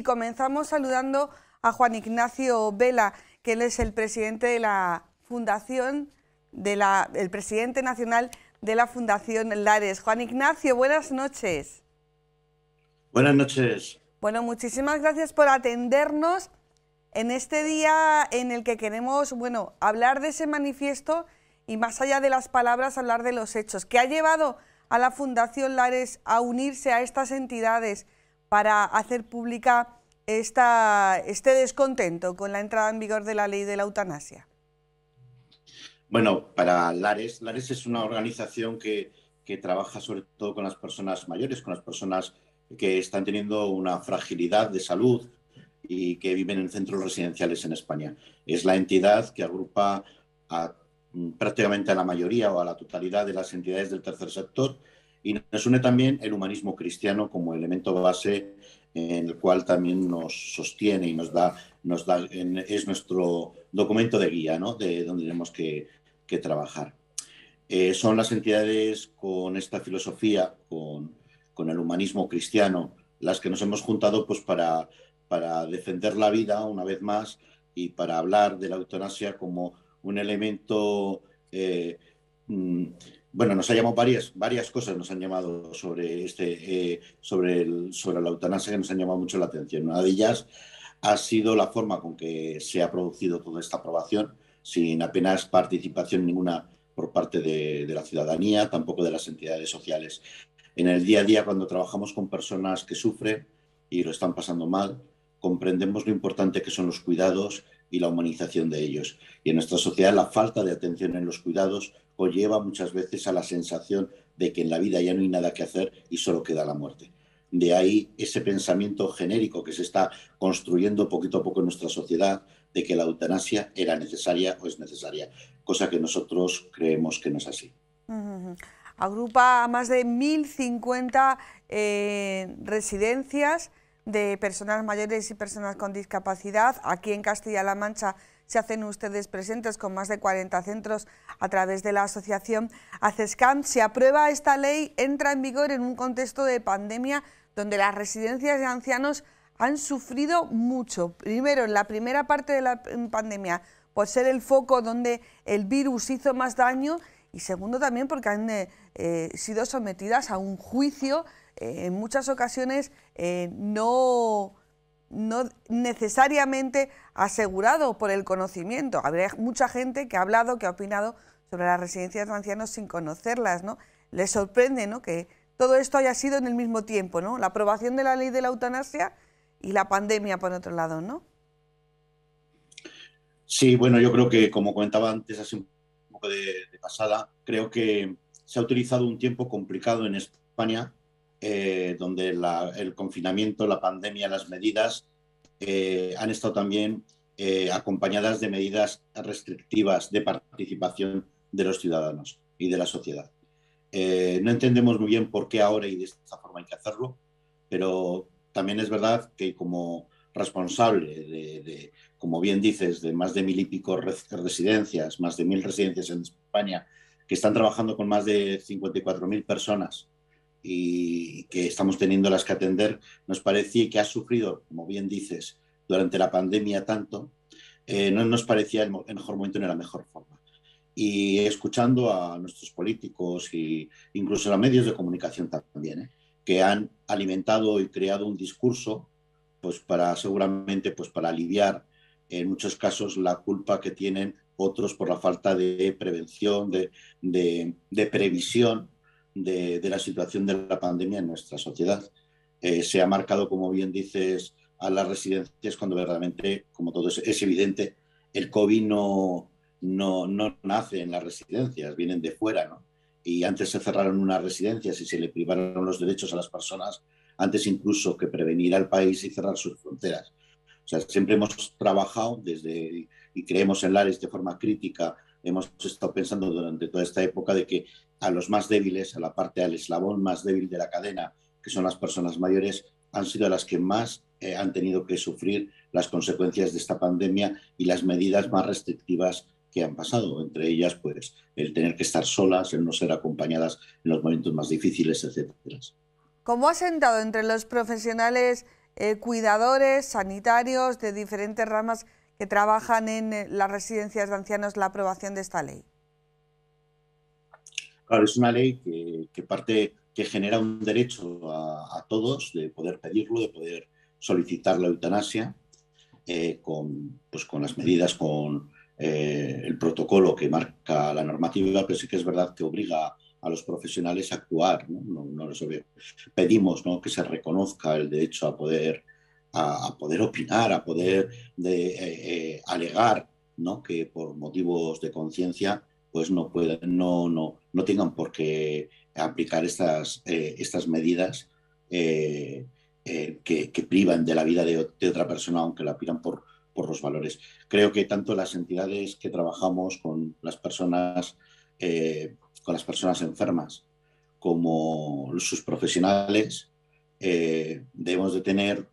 y comenzamos saludando a Juan Ignacio Vela, que él es el presidente de la Fundación, de la, el presidente nacional de la Fundación Lares. Juan Ignacio, buenas noches. Buenas noches. Bueno, muchísimas gracias por atendernos en este día en el que queremos, bueno, hablar de ese manifiesto y más allá de las palabras, hablar de los hechos, que ha llevado a la Fundación Lares a unirse a estas entidades para hacer pública este descontento con la entrada en vigor de la ley de la eutanasia? Bueno, para Lares, Lares es una organización que, trabaja sobre todo con las personas mayores, con las personas que están teniendo una fragilidad de salud y que viven en centros residenciales en España. Es la entidad que agrupa a, mm, prácticamente a la mayoría o a la totalidad de las entidades del tercer sector y nos une también el humanismo cristiano como elemento base en el cual también nos sostiene y nos da, nos da es nuestro documento de guía, ¿no? De donde tenemos que, trabajar. Eh, son las entidades con esta filosofía, con, el humanismo cristiano, las que nos hemos juntado pues, para, para defender la vida una vez más y para hablar de la eutanasia como un elemento eh, mm, bueno, nos ha llamado varias, varias cosas, nos han llamado sobre, este, eh, sobre, el, sobre la eutanasia que nos han llamado mucho la atención. Una de ellas ha sido la forma con que se ha producido toda esta aprobación, sin apenas participación ninguna por parte de, de la ciudadanía, tampoco de las entidades sociales. En el día a día, cuando trabajamos con personas que sufren y lo están pasando mal, comprendemos lo importante que son los cuidados y la humanización de ellos. Y en nuestra sociedad la falta de atención en los cuidados lleva muchas veces a la sensación de que en la vida ya no hay nada que hacer y solo queda la muerte. De ahí ese pensamiento genérico que se está construyendo poquito a poco en nuestra sociedad de que la eutanasia era necesaria o es necesaria, cosa que nosotros creemos que no es así. Agrupa a más de 1.050 eh, residencias de personas mayores y personas con discapacidad. Aquí en Castilla-La Mancha se hacen ustedes presentes con más de 40 centros a través de la asociación ACESCAM. Se aprueba esta ley, entra en vigor en un contexto de pandemia donde las residencias de ancianos han sufrido mucho. Primero, en la primera parte de la pandemia, por ser el foco donde el virus hizo más daño y segundo también porque han eh, eh, sido sometidas a un juicio en muchas ocasiones eh, no, no necesariamente asegurado por el conocimiento. Habría mucha gente que ha hablado, que ha opinado sobre las residencias de ancianos sin conocerlas, ¿no? Les sorprende, Que todo esto haya sido en el mismo tiempo, ¿no? La aprobación de la ley de la eutanasia y la pandemia por otro lado, ¿no? Sí, bueno, yo creo que como comentaba antes, así un poco de pasada, creo que se ha utilizado un tiempo complicado en España eh, donde el confinamiento, la pandemia, las medidas eh, han estado también eh, acompañadas de medidas restrictivas de participación de los ciudadanos y de la sociedad. no entendemos muy bien por qué ahora y de esta forma hay que hacerlo, pero también es verdad que como responsable de, de como bien dices, de más de mil y pico residencias, más de mil residencias en España, que están trabajando con más de 54.000 personas y que estamos teniendo las que atender, nos parecía que ha sufrido, como bien dices, durante la pandemia tanto, eh, no nos parecía el, mejor momento ni la mejor forma. Y escuchando a nuestros políticos e incluso a los medios de comunicación también, ¿eh? que han alimentado y creado un discurso, pues para seguramente pues para aliviar en muchos casos la culpa que tienen otros por la falta de prevención, de, de previsión de, la situación de la pandemia en nuestra sociedad. Eh, se ha marcado, como bien dices, a las residencias cuando verdaderamente, como todo es, evidente, el COVID no, nace en las residencias, vienen de fuera, Y antes se cerraron unas residencias y se le privaron los derechos a las personas, antes incluso que prevenir al país y cerrar sus fronteras. O sea, siempre hemos trabajado desde, y creemos en Lares de forma crítica, hemos estado pensando durante toda esta época de que a los más débiles, a la parte al eslabón más débil de la cadena, que son las personas mayores, han sido las que más eh, han tenido que sufrir las consecuencias de esta pandemia y las medidas más restrictivas que han pasado, entre ellas pues el tener que estar solas, el no ser acompañadas en los momentos más difíciles, etcétera. ¿Cómo ha sentado entre los profesionales eh, cuidadores, sanitarios de diferentes ramas que trabajan en eh, las residencias de ancianos la aprobación de esta ley? Claro, es una ley que, parte, que genera un derecho a, todos de poder pedirlo, de poder solicitar la eutanasia, eh, con, pues, con las medidas, con eh, el protocolo que marca la normativa, pero sí que es verdad que obliga a los profesionales a actuar. ¿no? Pedimos ¿no? que se reconozca el derecho a poder, poder opinar, a poder eh, alegar ¿no? que por motivos de conciencia pues no, pueden, no, no, no tengan por qué aplicar estas, eh, estas medidas eh, eh, que, privan de la vida de, otra persona, aunque la pidan por, por los valores. Creo que tanto las entidades que trabajamos con las personas, con las personas enfermas como sus profesionales, debemos de tener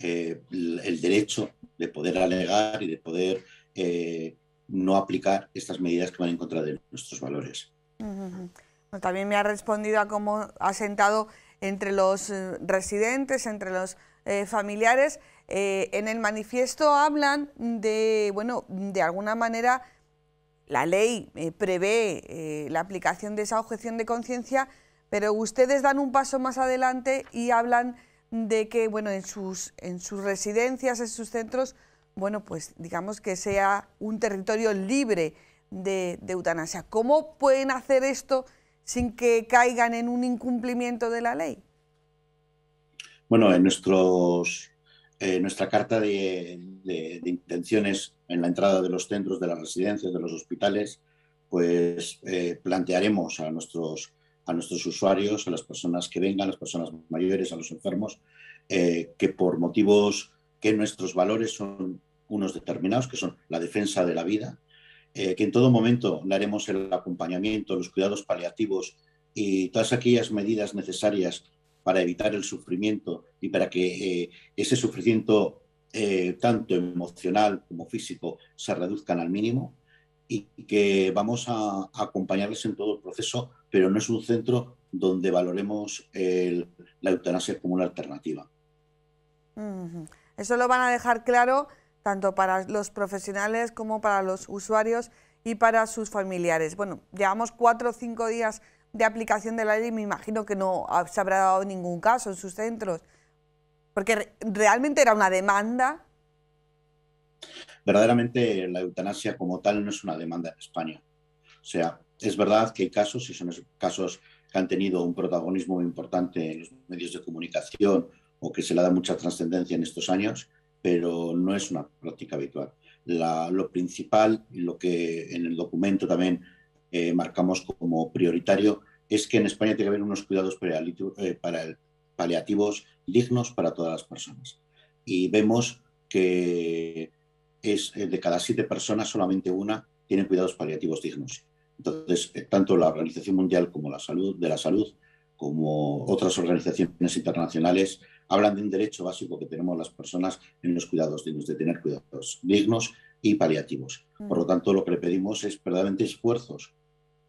el derecho de poder alegar y de poder no aplicar estas medidas que van en contra de nuestros valores. también me ha respondido a cómo ha sentado entre los eh, residentes, entre los eh, familiares. Eh, en el manifiesto hablan de, bueno, de alguna manera la ley prevé la aplicación de esa objeción de conciencia, pero ustedes dan un paso más adelante y hablan de que, bueno, en sus, en sus residencias, en sus centros, bueno, pues digamos que sea un territorio libre de, eutanasia. ¿Cómo pueden hacer esto sin que caigan en un incumplimiento de la ley? Bueno, en eh, nuestra carta de, intenciones en la entrada de los centros, de las residencias, de los hospitales, pues eh, plantearemos a nuestros, usuarios, a las personas que vengan, a las personas mayores, a los enfermos, eh, que por motivos que nuestros valores son unos determinados, que son la defensa de la vida, eh, que en todo momento haremos el acompañamiento, los cuidados paliativos y todas aquellas medidas necesarias para evitar el sufrimiento y para que eh, ese sufrimiento eh, tanto emocional como físico se reduzcan al mínimo y que vamos a, acompañarles en todo el proceso, pero no es un centro donde valoremos la eutanasia como una alternativa. Eso lo van a dejar claro tanto para los profesionales como para los usuarios y para sus familiares. Bueno, llevamos cuatro o cinco días de aplicación de la ley y me imagino que no se habrá dado ningún caso en sus centros, porque realmente era una demanda. Verdaderamente la eutanasia como tal no es una demanda en España. O sea, es verdad que hay casos, y son casos que han tenido un protagonismo importante en los medios de comunicación o que se le da mucha trascendencia en estos años, pero no es una práctica habitual. lo principal, lo que en el documento también eh, marcamos como prioritario, es que en España tiene que haber unos cuidados eh, paliativos dignos para todas las personas. Y vemos que es eh, de cada siete personas solamente una tiene cuidados paliativos dignos. Entonces, tanto la Organización Mundial como la Salud de la Salud, como otras organizaciones internacionales, hablan de un derecho básico que tenemos las personas en los cuidados dignos, de tener cuidados dignos y paliativos. Por lo mm. tanto, lo que le pedimos es verdaderamente esfuerzos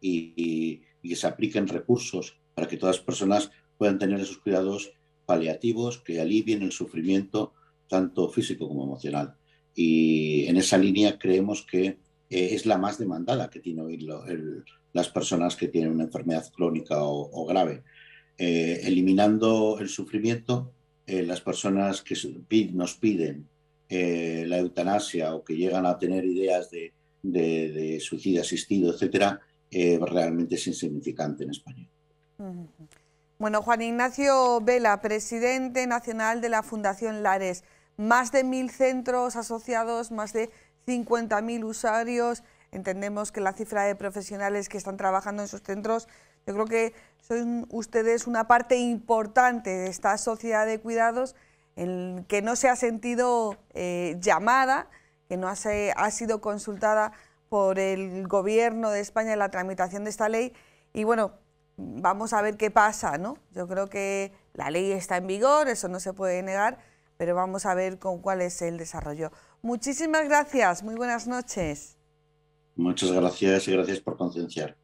y, que se apliquen recursos para que todas las personas puedan tener esos cuidados paliativos que alivien el sufrimiento tanto físico como emocional. Y en esa línea creemos que eh, es la más demandada que tienen hoy las personas que tienen una enfermedad crónica o, grave. Eh, eliminando el sufrimiento, eh, las personas que nos piden eh, la eutanasia o que llegan a tener ideas de, suicidio asistido, etcétera, eh, realmente es insignificante en España. Bueno, Juan Ignacio Vela, presidente nacional de la Fundación Lares, más de mil centros asociados, más de 50.000 usuarios. Entendemos que la cifra de profesionales que están trabajando en sus centros yo creo que son ustedes una parte importante de esta sociedad de cuidados en que no se ha sentido eh, llamada, que no ha, ha sido consultada por el Gobierno de España en la tramitación de esta ley. Y bueno, vamos a ver qué pasa, ¿no? Yo creo que la ley está en vigor, eso no se puede negar, pero vamos a ver con cuál es el desarrollo. Muchísimas gracias, muy buenas noches. Muchas gracias y gracias por concienciar.